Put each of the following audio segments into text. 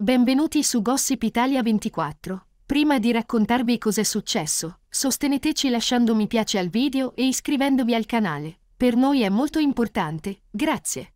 Benvenuti su Gossip Italia 24. Prima di raccontarvi cos'è successo, sosteneteci lasciando mi piace al video e iscrivendovi al canale. Per noi è molto importante, grazie.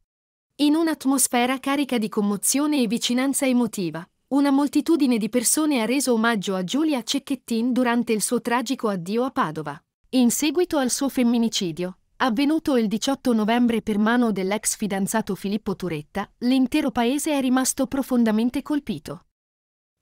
In un'atmosfera carica di commozione e vicinanza emotiva, una moltitudine di persone ha reso omaggio a Giulia Cecchettin durante il suo tragico addio a Padova. In seguito al suo femminicidio, avvenuto il 18 novembre per mano dell'ex fidanzato Filippo Turetta, l'intero paese è rimasto profondamente colpito.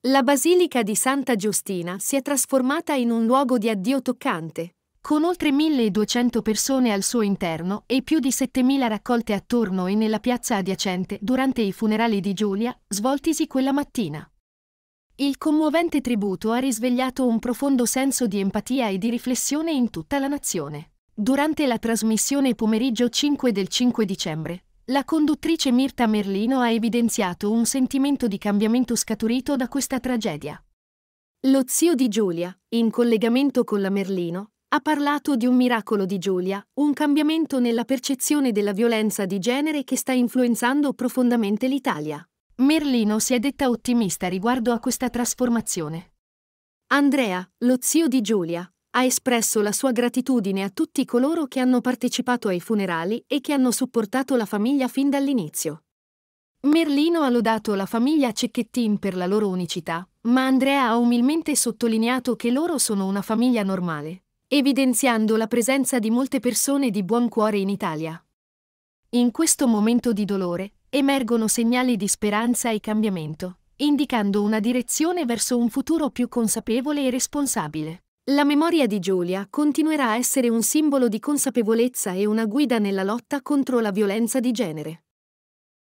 La Basilica di Santa Giustina si è trasformata in un luogo di addio toccante, con oltre 1200 persone al suo interno e più di 7000 raccolte attorno e nella piazza adiacente durante i funerali di Giulia, svoltisi quella mattina. Il commovente tributo ha risvegliato un profondo senso di empatia e di riflessione in tutta la nazione. Durante la trasmissione pomeriggio 5 del 5 dicembre, la conduttrice Mirta Merlino ha evidenziato un sentimento di cambiamento scaturito da questa tragedia. Lo zio di Giulia, in collegamento con la Merlino, ha parlato di un miracolo di Giulia, un cambiamento nella percezione della violenza di genere che sta influenzando profondamente l'Italia. Merlino si è detta ottimista riguardo a questa trasformazione. Andrea, lo zio di Giulia, ha espresso la sua gratitudine a tutti coloro che hanno partecipato ai funerali e che hanno supportato la famiglia fin dall'inizio. Merlino ha lodato la famiglia Cecchettin per la loro unicità, ma Andrea ha umilmente sottolineato che loro sono una famiglia normale, evidenziando la presenza di molte persone di buon cuore in Italia. In questo momento di dolore, emergono segnali di speranza e cambiamento, indicando una direzione verso un futuro più consapevole e responsabile. La memoria di Giulia continuerà a essere un simbolo di consapevolezza e una guida nella lotta contro la violenza di genere.